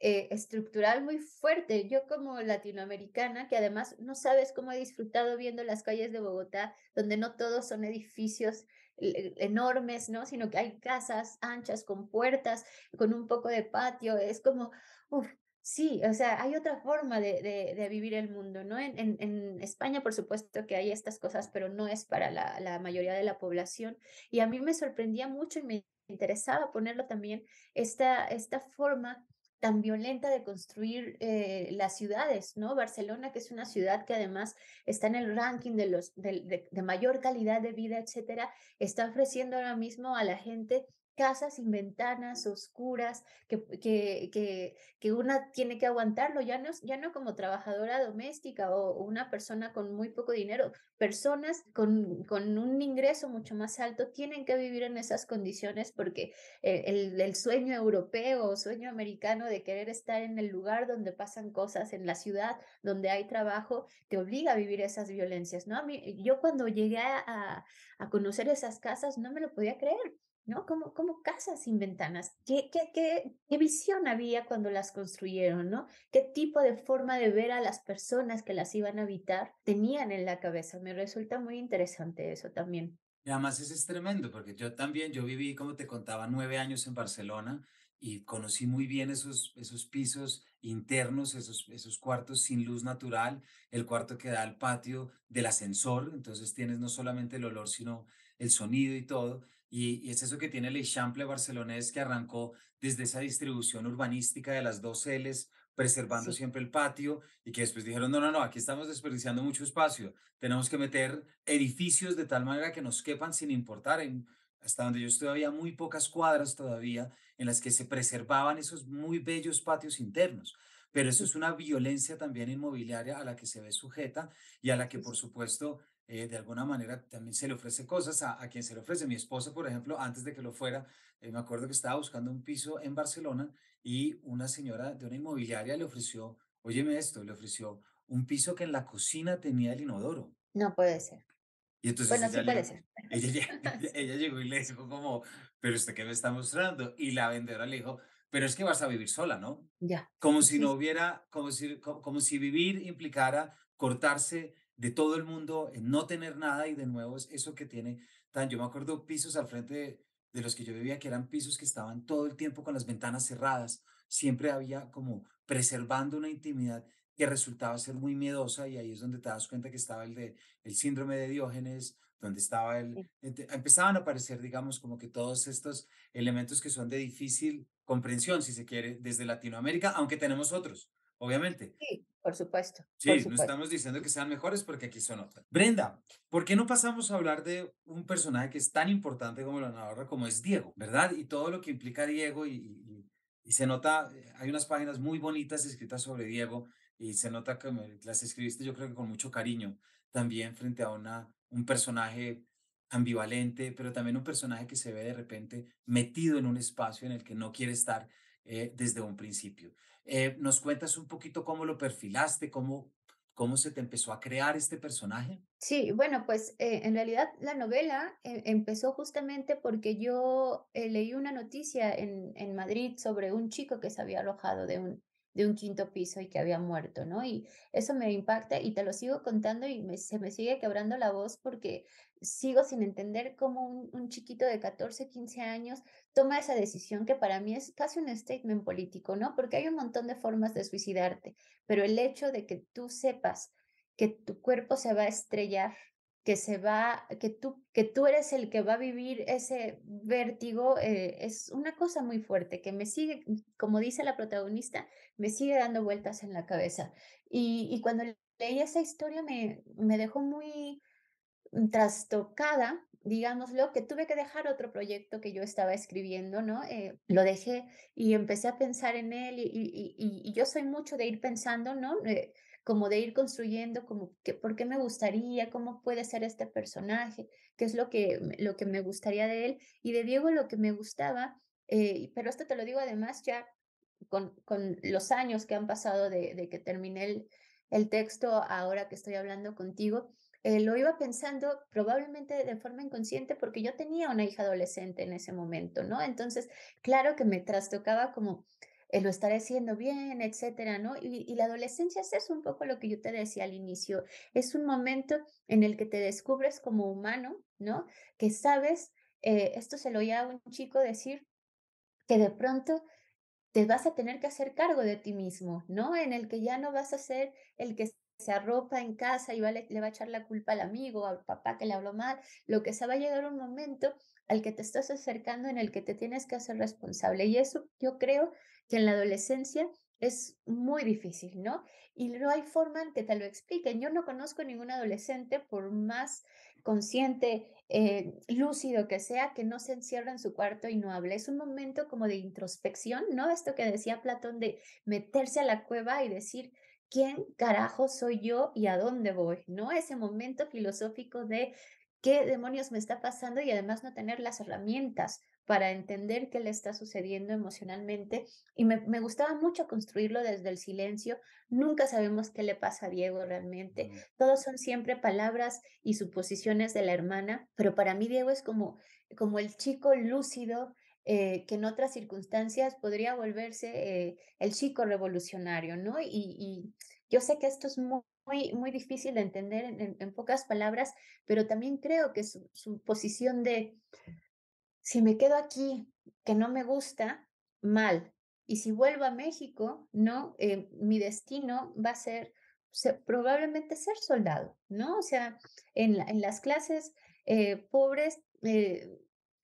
eh, estructural muy fuerte. Yo como latinoamericana, que además no sabes cómo he disfrutado viendo las calles de Bogotá, donde no todos son edificios eh, enormes, ¿no? Sino que hay casas anchas con puertas, con un poco de patio. Es como, uff, Sí, o sea, hay otra forma de, vivir el mundo, ¿no? En, en, España, por supuesto que hay estas cosas, pero no es para la, mayoría de la población. Y a mí me sorprendía mucho y me interesaba ponerlo también, esta, esta forma tan violenta de construir eh, las ciudades, ¿no? Barcelona, que es una ciudad que además está en el ranking de, los, de, de, mayor calidad de vida, etcétera, está ofreciendo ahora mismo a la gente casas sin ventanas, oscuras, que, que, que, una tiene que aguantarlo, ya no, ya no como trabajadora doméstica o una persona con muy poco dinero, personas con, con un ingreso mucho más alto tienen que vivir en esas condiciones porque eh, el, sueño europeo o sueño americano de querer estar en el lugar donde pasan cosas, en la ciudad donde hay trabajo, te obliga a vivir esas violencias, ¿no? A mí, yo cuando llegué a, a conocer esas casas no me lo podía creer ¿no? Como, como casas sin ventanas. ¿Qué, qué, qué, visión había cuando las construyeron, ¿no? ¿Qué tipo de forma de ver a las personas que las iban a habitar tenían en la cabeza? Me resulta muy interesante eso también. Y además eso es tremendo, porque yo también, yo viví, como te contaba, nueve años en Barcelona y conocí muy bien esos, esos pisos internos, esos, esos cuartos sin luz natural, el cuarto que da al patio del ascensor, entonces tienes no solamente el olor, sino el sonido y todo. Y, es eso que tiene el Eixample barcelonés que arrancó desde esa distribución urbanística de las dos Ls, preservando siempre el patio y que después dijeron, no, no, no, aquí estamos desperdiciando mucho espacio, tenemos que meter edificios de tal manera que nos quepan sin importar. hasta donde yo estoy había muy pocas cuadras todavía en las que se preservaban esos muy bellos patios internos. Pero eso es una violencia también inmobiliaria a la que se ve sujeta y a la que, por supuesto, eh, de alguna manera también se le ofrece cosas a, quien se le ofrece. Mi esposa, por ejemplo, antes de que lo fuera, eh, me acuerdo que estaba buscando un piso en Barcelona y una señora de una inmobiliaria le ofreció, óyeme esto, le ofreció un piso que en la cocina tenía el inodoro. No puede ser. Y bueno, sí puede *laughs* ella, *laughs* ella, llegó y le dijo como, pero usted qué me está mostrando? Y la vendedora le dijo, pero es que vas a vivir sola, ¿no? Ya. Como si no hubiera, como como si vivir implicara cortarse de todo el mundo en no tener nada y de nuevo es eso que tiene tan, yo me acuerdo pisos al frente de, los que yo vivía que eran pisos que estaban todo el tiempo con las ventanas cerradas, siempre había como preservando una intimidad que resultaba ser muy miedosa y ahí es donde te das cuenta que estaba el de el síndrome de Diógenes, donde estaba el empezaban a aparecer, digamos, como que todos estos elementos que son de difícil comprensión si se quiere desde Latinoamérica, aunque tenemos otros obviamente. Sí, por supuesto. Sí, no estamos diciendo que sean mejores porque aquí se nota Brenda, ¿por qué no pasamos a hablar de un personaje que es tan importante como la Navarra, como es Diego, ¿verdad? Y todo lo que implica Diego y, se nota, eh, hay unas páginas muy bonitas escritas sobre Diego y se nota que las escribiste yo creo que con mucho cariño también frente a una, un personaje ambivalente, pero también un personaje que se ve de repente metido en un espacio en el que no quiere estar eh, desde un principio. Eh, ¿Nos cuentas un poquito cómo lo perfilaste, cómo, cómo se te empezó a crear este personaje? Sí, bueno, pues eh, en realidad la novela eh, empezó justamente porque yo leí una noticia en, en Madrid sobre un chico que se había alojado de un, de un quinto piso y que había muerto, ¿no? Y eso me impacta y te lo sigo contando y se me sigue quebrando la voz porque sigo sin entender cómo un, un, chiquito de 14, 15 años toma esa decisión que para mí es casi un statement político, ¿no? Porque hay un montón de formas de suicidarte, pero el hecho de que tú sepas que tu cuerpo se va a estrellar que se va, que tú, que tú eres el que va a vivir ese vértigo, eh, es una cosa muy fuerte que me sigue, como dice la protagonista, me sigue dando vueltas en la cabeza. Y, cuando leí esa historia me, me dejó muy mm, trastocada, digámoslo, que tuve que dejar otro proyecto que yo estaba escribiendo, ¿no? Eh, lo dejé y empecé a pensar en él y, yo soy mucho de ir pensando, ¿no? Eh, como de ir construyendo, como que, por qué me gustaría, cómo puede ser este personaje, qué es lo que, lo que me gustaría de él. Y de Diego lo que me gustaba, eh, pero esto te lo digo además ya con, con los años que han pasado de, que terminé el, texto ahora que estoy hablando contigo, eh, lo iba pensando probablemente de forma inconsciente porque yo tenía una hija adolescente en ese momento, ¿no? Entonces, claro que me trastocaba como lo estaré haciendo bien, etcétera, ¿no? Y, la adolescencia es eso, un poco lo que yo te decía al inicio, es un momento en el que te descubres como humano, ¿no? Que sabes, eh, esto se lo oía a un chico decir, que de pronto te vas a tener que hacer cargo de ti mismo, ¿no? En el que ya no vas a ser el que se arropa en casa y le, va a echar la culpa al amigo, al papá que le habló mal, lo que se va a llegar un momento al que te estás acercando en el que te tienes que hacer responsable. Y eso yo creo que en la adolescencia es muy difícil, ¿no? Y no hay forma en que te lo expliquen. Yo no conozco ningún adolescente, por más consciente, eh, lúcido que sea, que no se encierra en su cuarto y no hable. Es un momento como de introspección, ¿no? Esto que decía Platón de meterse a la cueva y decir, quién carajo soy yo y a dónde voy, ¿no? Ese momento filosófico de qué demonios me está pasando y además no tener las herramientas para entender qué le está sucediendo emocionalmente. Y me, gustaba mucho construirlo desde el silencio. Nunca sabemos qué le pasa a Diego realmente. Todos son siempre palabras y suposiciones de la hermana, pero para mí Diego es como, como el chico lúcido, eh, que en otras circunstancias podría volverse eh, el chico revolucionario, ¿no? Y, yo sé que esto es muy, muy, difícil de entender en, pocas palabras, pero también creo que su, posición de, si me quedo aquí, que no me gusta, mal. Y si vuelvo a México, ¿no? Eh, mi destino va a ser probablemente ser soldado, ¿no? O sea, en, las clases pobres,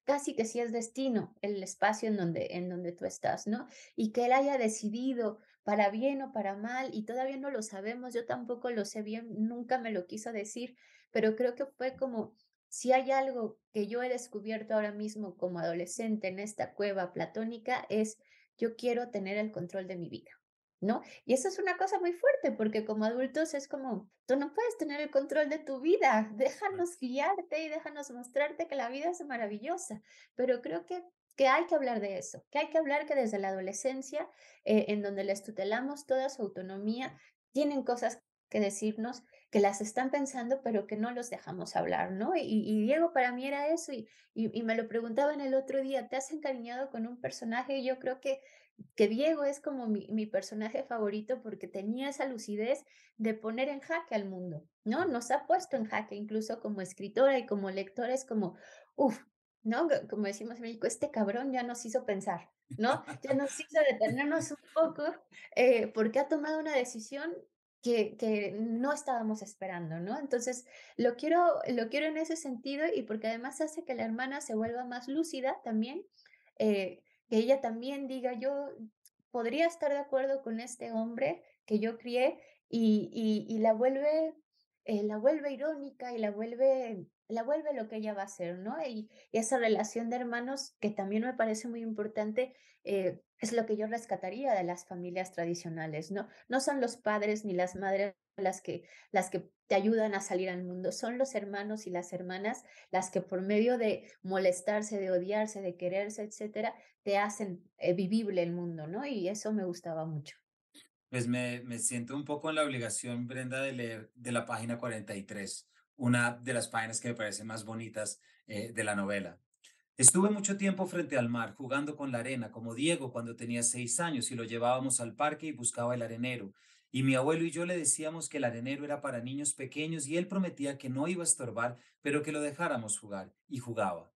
casi que si es destino el espacio en donde, en donde tú estás, ¿no? Y que él haya decidido para bien o para mal, y todavía no lo sabemos, yo tampoco lo sé bien, nunca me lo quiso decir, pero creo que fue como, si hay algo que yo he descubierto ahora mismo como adolescente en esta cueva platónica, es yo quiero tener el control de mi vida. ¿no? Y eso es una cosa muy fuerte porque como adultos es como, tú no puedes tener el control de tu vida, *laughs* déjanos guiarte y déjanos mostrarte que la vida es maravillosa, pero creo que que hay que hablar de eso, que hay que hablar que desde la adolescencia, eh, en donde les tutelamos toda su autonomía, tienen cosas que decirnos, que las están pensando, pero que no los dejamos hablar, ¿no? Y, Diego para mí era eso, y, me lo preguntaban el otro día, ¿te has encariñado con un personaje? Y yo creo que, que Diego es como mi, personaje favorito porque tenía esa lucidez de poner en jaque al mundo, ¿no? Nos ha puesto en jaque incluso como escritora y como lectora, es como, uff, ¿no? Como decimos en México, este cabrón ya nos hizo pensar, ¿no? Ya nos hizo detenernos un poco eh, porque ha tomado una decisión que, que, no estábamos esperando, ¿no? Entonces, lo quiero, lo quiero en ese sentido y porque además hace que la hermana se vuelva más lúcida también. Eh, que ella también diga, yo podría estar de acuerdo con este hombre que yo crié y, la, vuelve, eh, la vuelve irónica y la vuelve la vuelve lo que ella va a ser, ¿no? Y, esa relación de hermanos, que también me parece muy importante, eh, es lo que yo rescataría de las familias tradicionales, ¿no? No son los padres ni las madres las que, las que te ayudan a salir al mundo, son los hermanos y las hermanas las que por medio de molestarse, de odiarse, de quererse, etcétera, te hacen eh, vivible el mundo, ¿no? Y eso me gustaba mucho. Pues me, me siento un poco en la obligación, Brenda, de leer de la página 43 una de las páginas que me parecen más bonitas eh, de la novela. Estuve mucho tiempo frente al mar, jugando con la arena, como Diego cuando tenía seis años y lo llevábamos al parque y buscaba el arenero. Y mi abuelo y yo le decíamos que el arenero era para niños pequeños y él prometía que no iba a estorbar, pero que lo dejáramos jugar, y jugaba.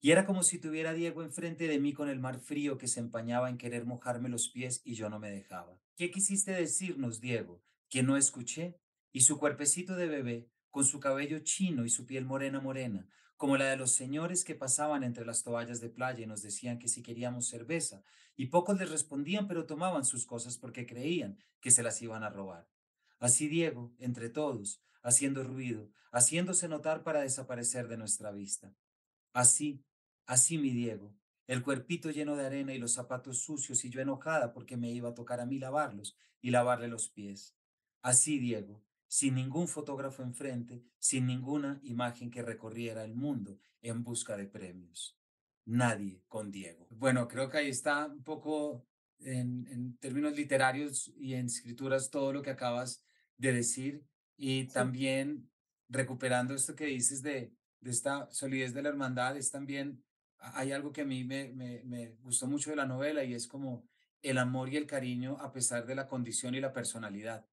Y era como si tuviera Diego enfrente de mí con el mar frío que se empañaba en querer mojarme los pies y yo no me dejaba. ¿Qué quisiste decirnos, Diego? Que no escuché. Y su cuerpecito de bebé, con su cabello chino y su piel morena morena, como la de los señores que pasaban entre las toallas de playa y nos decían que si queríamos cerveza, y pocos les respondían pero tomaban sus cosas porque creían que se las iban a robar. Así Diego, entre todos, haciendo ruido, haciéndose notar para desaparecer de nuestra vista. Así, así mi Diego, el cuerpito lleno de arena y los zapatos sucios y yo enojada porque me iba a tocar a mí lavarlos y lavarle los pies. Así, Diego, sin ningún fotógrafo enfrente, sin ninguna imagen que recorriera el mundo en busca de premios. Nadie con Diego. Bueno, creo que ahí está un poco en, términos literarios y en escrituras todo lo que acabas de decir y también recuperando esto que dices de, de esta solidez de la hermandad, es también, hay algo que a mí me, me, me gustó mucho de la novela y es como el amor y el cariño a pesar de la condición y la personalidad.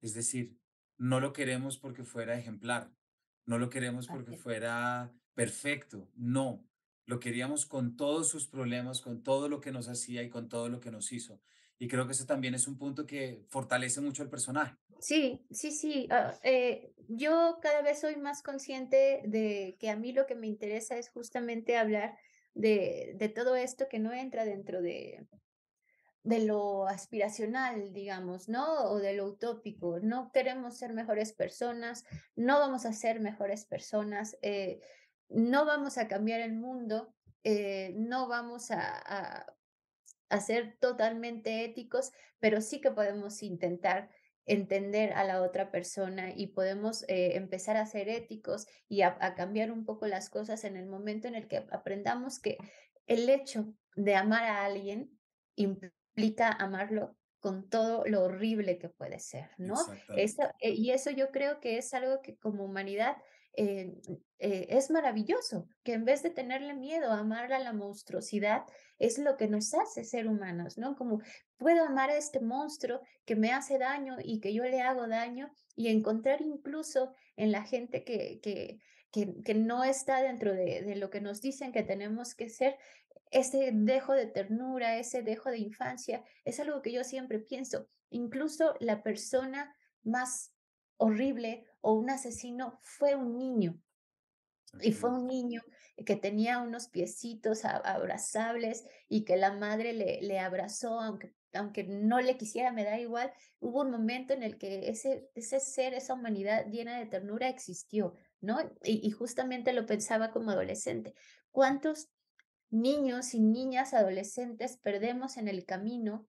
Es decir, no lo queremos porque fuera ejemplar, no lo queremos porque fuera perfecto, no, lo queríamos con todos sus problemas, con todo lo que nos hacía y con todo lo que nos hizo. Y creo que ese también es un punto que fortalece mucho el personaje. Sí, sí, sí. Ah, eh, yo cada vez soy más consciente de que a mí lo que me interesa es justamente hablar de todo esto que no entra dentro de, de lo aspiracional, digamos, ¿no? O de lo utópico. No queremos ser mejores personas, no vamos a ser mejores personas, eh, no vamos a cambiar el mundo, eh, no vamos a, ser totalmente éticos, pero sí que podemos intentar entender a la otra persona y podemos eh, empezar a ser éticos y a, a cambiar un poco las cosas en el momento en el que aprendamos que el hecho de amar a alguien implica implica amarlo con todo lo horrible que puede ser, ¿no? Eso, eh, y eso yo creo que es algo que como humanidad eh, eh, es maravilloso, que en vez de tenerle miedo, a amarla a la monstruosidad, es lo que nos hace ser humanos, ¿no? Como puedo amar a este monstruo que me hace daño y que yo le hago daño y encontrar incluso en la gente que, que, que, no está dentro de, de, lo que nos dicen que tenemos que ser, ese dejo de ternura, ese dejo de infancia, es algo que yo siempre pienso. Incluso la persona más horrible o un asesino fue un niño. Y fue un niño que tenía unos piecitos abrazables y que la madre le, abrazó, aunque, aunque no le quisiera, me da igual. Hubo un momento en el que ese, ese ser, esa humanidad llena de ternura existió, ¿no? y justamente lo pensaba como adolescente. ¿Cuántos niños y niñas adolescentes perdemos en el camino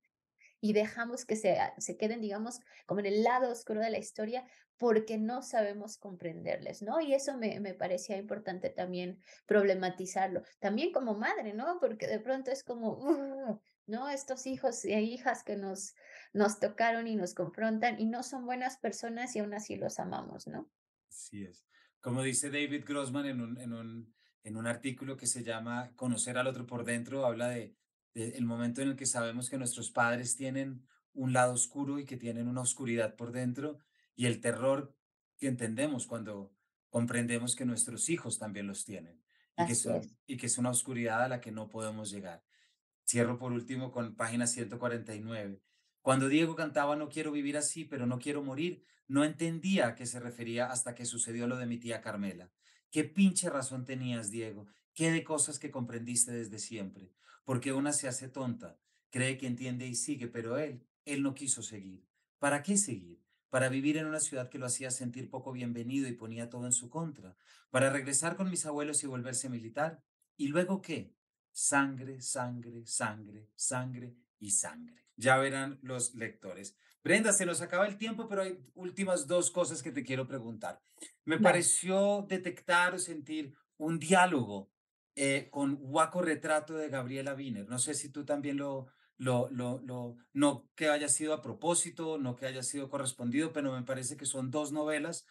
y dejamos que se, ah, se queden, digamos, como en el lado oscuro de la historia porque no sabemos comprenderles, ¿no? Y eso me, parecía importante también problematizarlo, también como madre, ¿no? Porque de pronto es como, ¿no? Estos hijos e hijas que nos, nos tocaron y nos confrontan y no son buenas personas y aún así los amamos, ¿no? Así es. Como dice David Grossman un, en un en un artículo que se llama Conocer al otro por dentro, habla de, momento en el que sabemos que nuestros padres tienen un lado oscuro y que tienen una oscuridad por dentro y el terror que entendemos cuando comprendemos que nuestros hijos también los tienen y que, y que, es, una oscuridad a la que no podemos llegar. Cierro por último con página 149. Cuando Diego cantaba No quiero vivir así, pero no quiero morir, no entendía a qué se refería hasta que sucedió lo de mi tía Carmela. ¿Qué pinche razón tenías, Diego? ¿Qué de cosas que comprendiste desde siempre? Porque una se hace tonta, cree que entiende y sigue, pero él, él no quiso seguir. ¿Para qué seguir? Para vivir en una ciudad que lo hacía sentir poco bienvenido y ponía todo en su contra. Para regresar con mis abuelos y volverse militar. ¿Y luego qué? Sangre, sangre, sangre, sangre y sangre. Ya verán los lectores. Brenda, se nos acaba el tiempo, pero hay últimas dos cosas que te quiero preguntar. Me pareció detectar o sentir un diálogo eh, con Guaco Retrato de Gabriela Wiener. No sé si tú también lo, lo, lo, lo, no que haya sido a propósito, no que haya sido correspondido, pero me parece que son dos novelas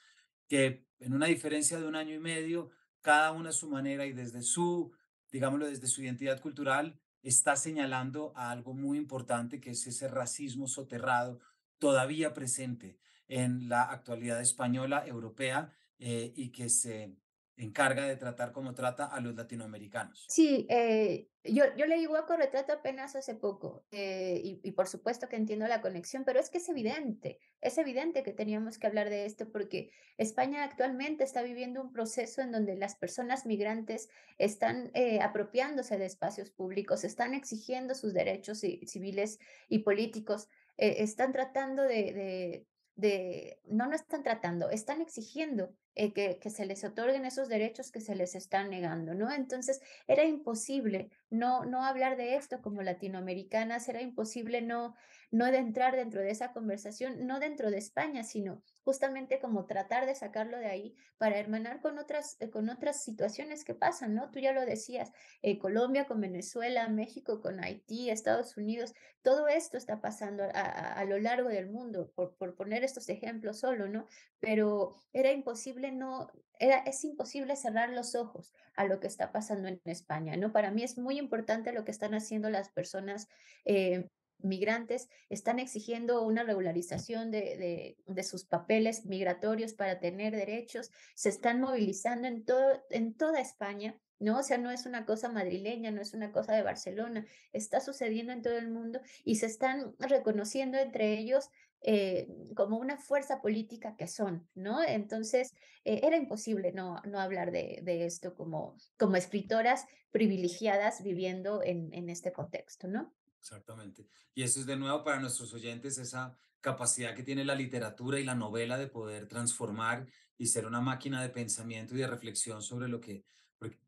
que en una diferencia de un año y medio, cada una a su manera y desde su, digámoslo, desde su identidad cultural, está señalando a algo muy importante que es ese racismo soterrado todavía presente en la actualidad española, europea eh, y que se encarga de tratar como trata a los latinoamericanos. Sí, eh, yo, yo leí Guaco Retrato apenas hace poco eh, y, por supuesto que entiendo la conexión, pero es que es evidente, es evidente que teníamos que hablar de esto porque España actualmente está viviendo un proceso en donde las personas migrantes están apropiándose de espacios públicos, están exigiendo sus derechos civiles y políticos eh, están tratando de, de, no, no están tratando, están exigiendo eh, que, que, se les otorguen esos derechos que se les están negando, ¿no? Entonces, era imposible no, no hablar de esto como latinoamericanas, era imposible no, no de entrar dentro de esa conversación, no dentro de España, sino justamente como tratar de sacarlo de ahí para hermanar con otras, eh, con otras situaciones que pasan, ¿no? Tú ya lo decías, eh, Colombia con Venezuela, México con Haití, Estados Unidos, todo esto está pasando a, lo largo del mundo, por, por poner estos ejemplos solo, ¿no? Pero era imposible no, era, es imposible cerrar los ojos a lo que está pasando en España, ¿no? Para mí es muy importante lo que están haciendo las personas. Eh, migrantes están exigiendo una regularización de, sus papeles migratorios para tener derechos, se están movilizando en, todo, en toda España, ¿no? O sea, no es una cosa madrileña, no es una cosa de Barcelona, está sucediendo en todo el mundo y se están reconociendo entre ellos eh, como una fuerza política que son, ¿no? Entonces, eh, era imposible no, no hablar de, de, esto como, como escritoras privilegiadas viviendo en, en este contexto, ¿no? Exactamente. Y eso es de nuevo para nuestros oyentes esa capacidad que tiene la literatura y la novela de poder transformar y ser una máquina de pensamiento y de reflexión sobre lo que,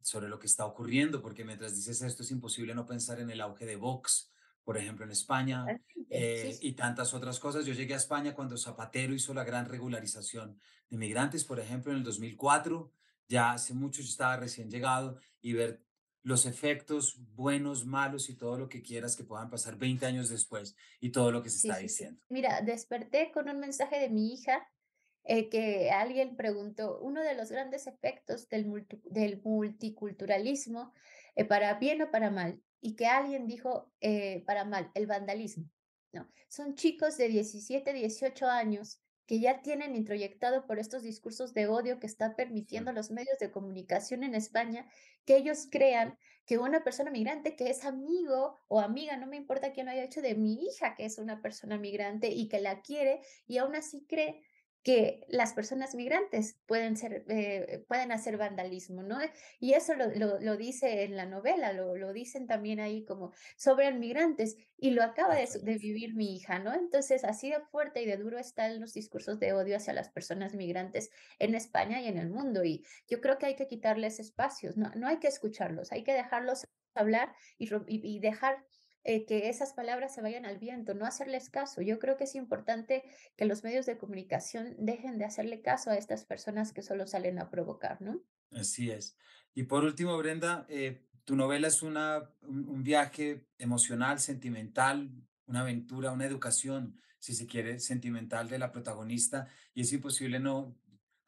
sobre lo que está ocurriendo, porque mientras dices esto es imposible no pensar en el auge de Vox, por ejemplo, en España eh, y tantas otras cosas. Yo llegué a España cuando Zapatero hizo la gran regularización de migrantes, por ejemplo, en el 2004, ya hace mucho yo estaba recién llegado y ver los efectos buenos, malos y todo lo que quieras que puedan pasar 20 años después y todo lo que se está diciendo. Mira, desperté con un mensaje de mi hija eh, que alguien preguntó, uno de los grandes efectos del, del multiculturalismo, eh, para bien o para mal, y que alguien dijo, eh, para mal, el vandalismo. No, son chicos de 17, 18 años que ya tienen introyectado por estos discursos de odio que está permitiendo los medios de comunicación en España, que ellos crean que una persona migrante que es amigo o amiga, no me importa quién lo haya hecho, de mi hija que es una persona migrante y que la quiere y aún así cree que las personas migrantes pueden, ser, eh, pueden hacer vandalismo, ¿no? Y eso lo, dice en la novela, lo, lo, dicen también ahí como sobre migrantes y lo acaba de, vivir mi hija, ¿no? Entonces, así de fuerte y de duro están los discursos de odio hacia las personas migrantes en España y en el mundo y yo creo que hay que quitarles espacios, no, no hay que escucharlos, hay que dejarlos hablar y, y, dejar eh, que esas palabras se vayan al viento, no hacerles caso. Yo creo que es importante que los medios de comunicación dejen de hacerle caso a estas personas que solo salen a provocar, ¿no? Así es. Y por último, Brenda, eh, tu novela es una, un viaje emocional, sentimental, una aventura, una educación, si se quiere, sentimental de la protagonista. Y es imposible no...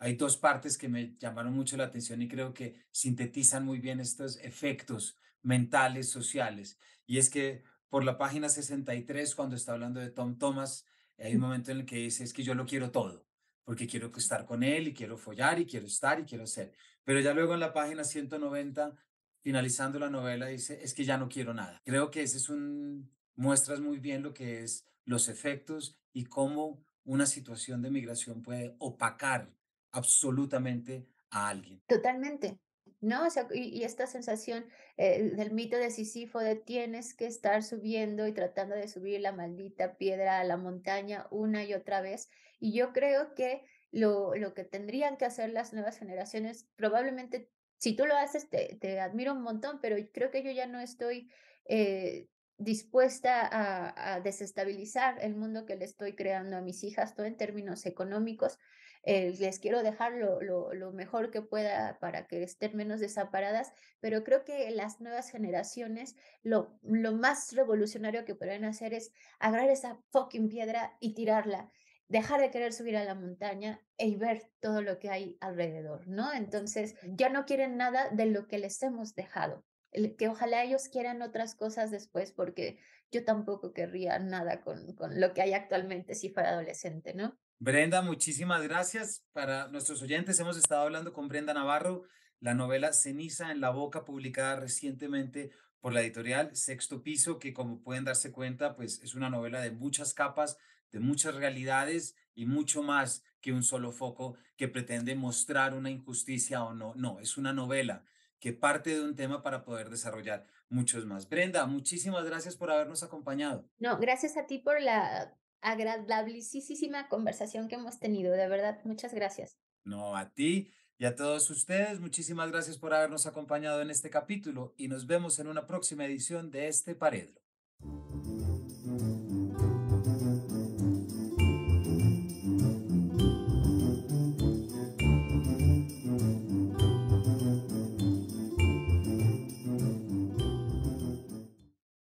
Hay dos partes que me llamaron mucho la atención y creo que sintetizan muy bien estos efectos mentales, sociales. Y es que por la página 63, cuando está hablando de Tom Thomas, hay un momento en el que dice, es que yo lo quiero todo, porque quiero estar con él y quiero follar y quiero estar y quiero ser. Pero ya luego en la página 190, finalizando la novela, dice, es que ya no quiero nada. Creo que ese es un, muestras muy bien lo que es los efectos y cómo una situación de migración puede opacar absolutamente a alguien. Totalmente. ¿no? O sea, y, esta sensación eh, del mito de Sísifo de tienes que estar subiendo y tratando de subir la maldita piedra a la montaña una y otra vez. Y yo creo que lo, lo que tendrían que hacer las nuevas generaciones, probablemente, si tú lo haces, te, te admiro un montón, pero creo que yo ya no estoy eh, dispuesta a, desestabilizar el mundo que le estoy creando a mis hijas, todo en términos económicos. Eh, les quiero dejar lo, mejor que pueda para que estén menos desaparadas, pero creo que las nuevas generaciones lo, lo más revolucionario que pueden hacer es agarrar esa fucking piedra y tirarla dejar de querer subir a la montaña y e ver todo lo que hay alrededor, ¿no? Entonces, ya no quieren nada de lo que les hemos dejado que ojalá ellos quieran otras cosas después, porque yo tampoco querría nada con, con lo que hay actualmente si fuera adolescente, ¿no? Brenda, muchísimas gracias. Para nuestros oyentes, hemos estado hablando con Brenda Navarro, la novela Ceniza en la Boca, publicada recientemente por la editorial Sexto Piso, que como pueden darse cuenta, pues es una novela de muchas capas, de muchas realidades y mucho más que un solo foco que pretende mostrar una injusticia o no. No, es una novela que parte de un tema para poder desarrollar muchos más. Brenda, muchísimas gracias por habernos acompañado. No, gracias a ti por la agradabilísima conversación que hemos tenido. De verdad, muchas gracias. No, a ti y a todos ustedes, muchísimas gracias por habernos acompañado en este capítulo y nos vemos en una próxima edición de este Paredro.